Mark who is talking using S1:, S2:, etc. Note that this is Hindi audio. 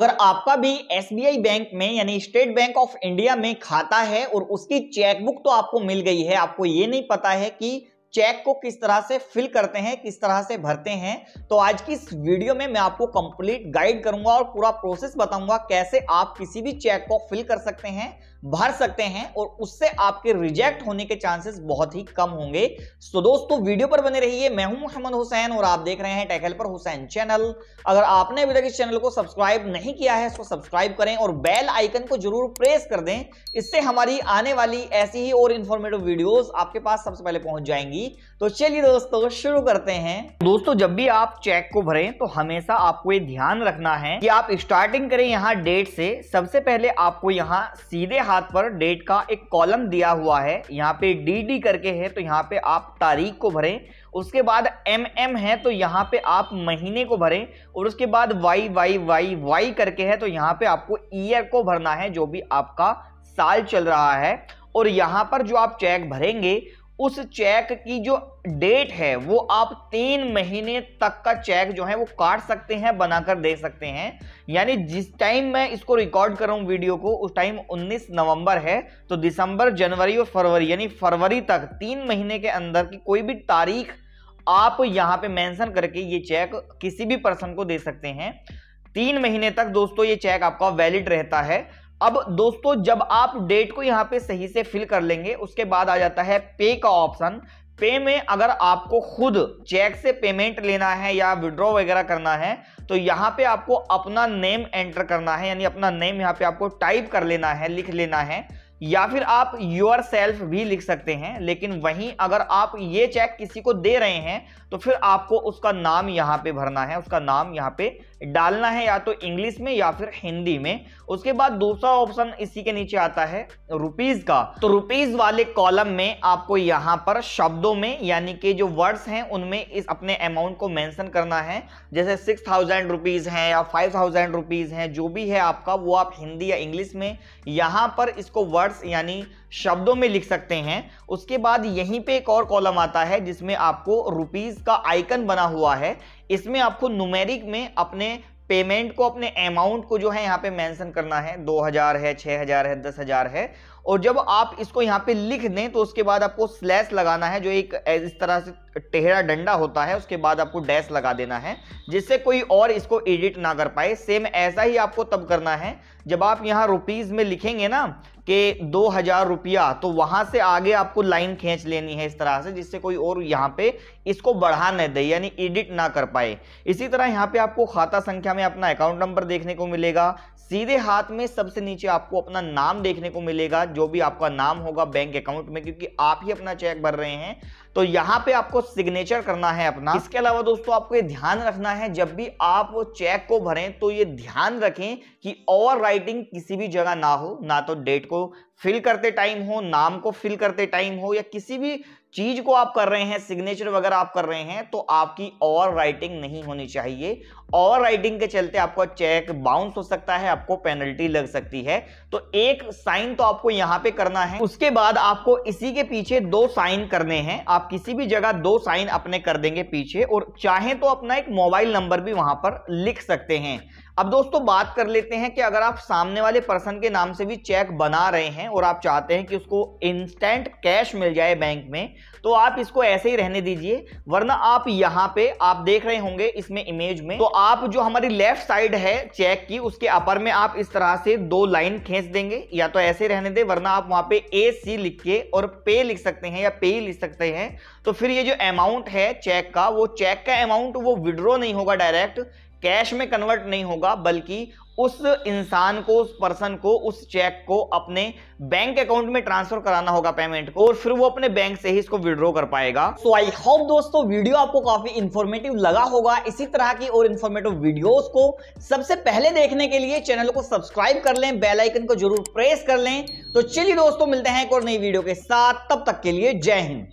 S1: अगर आपका भी आई बैंक में यानी स्टेट बैंक ऑफ इंडिया में खाता है और उसकी चेकबुक तो आपको मिल गई है आपको ये नहीं पता है कि चेक को किस तरह से फिल करते हैं किस तरह से भरते हैं तो आज की इस वीडियो में मैं आपको कंप्लीट गाइड करूंगा और पूरा प्रोसेस बताऊंगा कैसे आप किसी भी चेक को फिल कर सकते हैं भर सकते हैं और उससे आपके रिजेक्ट होने के चांसेस बहुत ही कम होंगे तो दोस्तों वीडियो पर बने रहिए मैं हूं मोहम्मद हुसैन और आप देख रहे हैं टेक हेल्पर हुसैन चैनल अगर आपने अभी तक इस चैनल को सब्सक्राइब नहीं किया है इसको तो सब्सक्राइब करें और बेल आइकन को जरूर प्रेस कर दें इससे हमारी आने वाली ऐसी ही और इन्फॉर्मेटिव वीडियोज आपके पास सबसे पहले पहुंच जाएंगी जाएगी तो चलिए दोस्तों शुरू करते हैं दोस्तों जब भी आप चेक को भरें तो हमेशा आपको ये ध्यान रखना है कि आप स्टार्टिंग करें यहाँ डेट से सबसे पहले आपको यहाँ सीधे हाथ पर डेट का एक कॉलम दिया हुआ है यहाँ पे डी डी करके है तो यहाँ पे आप तारीख को भरें उसके बाद एम एम है तो यहाँ पे आप महीने को भरें और उसके बाद वाई वाई वाई वाई करके है तो यहाँ पे आपको ईयर को भरना है जो भी आपका साल चल रहा है और यहाँ पर जो आप चेक भरेंगे उस चेक की जो डेट है वो आप तीन महीने तक का चेक जो है वो काट सकते हैं बनाकर दे सकते हैं यानी जिस टाइम मैं इसको रिकॉर्ड कर रहा हूँ वीडियो को उस टाइम 19 नवंबर है तो दिसंबर जनवरी और फरवरी यानी फरवरी तक तीन महीने के अंदर की कोई भी तारीख आप यहाँ पे मेंशन करके ये चेक किसी भी पर्सन को दे सकते हैं तीन महीने तक दोस्तों ये चेक आपका वैलिड रहता है अब दोस्तों जब आप डेट को यहां पे सही से फिल कर लेंगे उसके बाद आ जाता है पे का ऑप्शन पे में अगर आपको खुद चेक से पेमेंट लेना है या विड्रॉ वगैरह करना है तो यहां पे आपको अपना नेम एंटर करना है यानी अपना नेम यहां पे आपको टाइप कर लेना है लिख लेना है या फिर आप योर सेल्फ भी लिख सकते हैं लेकिन वहीं अगर आप ये चेक किसी को दे रहे हैं तो फिर आपको उसका नाम यहाँ पे भरना है उसका नाम यहाँ पे डालना है या तो इंग्लिश में या फिर हिंदी में उसके बाद दूसरा ऑप्शन इसी के नीचे आता है रुपीज का तो रुपीज वाले कॉलम में आपको यहाँ पर शब्दों में यानी कि जो वर्ड्स हैं उनमें इस अपने अमाउंट को मैंसन करना है जैसे सिक्स थाउजेंड रुपीज है या फाइव थाउजेंड रुपीज है जो भी है आपका वो आप हिंदी या इंग्लिश में यहाँ पर इसको वर्ड वर्ड्स यानी शब्दों में लिख सकते हैं उसके बाद यहीं पे एक और कॉलम आता है जिसमें आपको रुपीज़ का आइकन बना हुआ है इसमें आपको नुमेरिक में अपने पेमेंट को अपने अमाउंट को जो है यहाँ पे मेंशन करना है दो हजार है छह हजार है दस हजार है और जब आप इसको यहाँ पे लिख दें तो उसके बाद आपको स्लैश लगाना है जो एक इस तरह से टेहरा डंडा होता है उसके बाद आपको डैश लगा देना है जिससे कोई और इसको एडिट ना कर पाए सेम ऐसा ही आपको तब करना है जब आप यहाँ रुपीज़ में लिखेंगे ना कि दो हज़ार रुपया तो वहां से आगे आपको लाइन खींच लेनी है इस तरह से जिससे कोई और यहाँ पे इसको बढ़ा न दे यानी एडिट ना कर पाए इसी तरह यहाँ पे आपको खाता संख्या में अपना अकाउंट नंबर देखने को मिलेगा सीधे हाथ में सबसे नीचे आपको अपना नाम देखने को मिलेगा जो भी आपका नाम होगा बैंक अकाउंट में क्योंकि आप ही अपना चेक भर रहे हैं तो यहाँ पे आपको सिग्नेचर करना है अपना इसके अलावा दोस्तों आपको ये ध्यान रखना है जब भी आप चेक को भरें तो ये ध्यान रखें कि ओवर राइटिंग किसी भी जगह ना हो ना तो डेट को फिल करते टाइम हो नाम को फिल करते टाइम हो या किसी भी चीज को आप कर रहे हैं सिग्नेचर वगैरह आप कर रहे हैं तो आपकी ओवर राइटिंग नहीं होनी चाहिए ओवर राइटिंग के चलते आपका चेक बाउंस हो सकता है आपको पेनल्टी लग सकती है तो एक साइन तो आपको यहां पे करना है उसके बाद आपको इसी के पीछे दो साइन करने हैं आप किसी भी जगह दो साइन अपने कर देंगे पीछे और चाहे तो अपना एक मोबाइल नंबर भी वहां पर लिख सकते हैं अब दोस्तों बात कर लेते हैं कि अगर आप सामने वाले पर्सन के नाम से भी चेक बना रहे हैं और आप चाहते हैं कि उसको इंस्टेंट कैश मिल जाए बैंक में तो आप इसको ऐसे ही रहने दीजिए वरना आप यहाँ पे आप देख रहे होंगे इसमें इमेज में तो आप जो हमारी लेफ्ट साइड है चेक की उसके अपर में आप इस तरह से दो लाइन खींच देंगे या तो ऐसे रहने दे वरना आप वहां पे ए सी लिख के और पे लिख सकते हैं या पे लिख सकते हैं तो फिर ये जो अमाउंट है चेक का वो चेक का अमाउंट वो विड्रॉ नहीं होगा डायरेक्ट कैश में कन्वर्ट नहीं होगा बल्कि उस इंसान को उस पर्सन को उस चेक को अपने बैंक अकाउंट में ट्रांसफर कराना होगा पेमेंट को और फिर वो अपने बैंक से ही इसको विड्रॉ कर पाएगा सो आई होप दोस्तों वीडियो आपको काफी इंफॉर्मेटिव लगा होगा इसी तरह की और इंफॉर्मेटिव वीडियोस को सबसे पहले देखने के लिए चैनल को सब्सक्राइब कर लें बेलाइकन को जरूर प्रेस कर लें तो चलिए दोस्तों मिलते हैं एक और नई वीडियो के साथ तब तक के लिए जय हिंद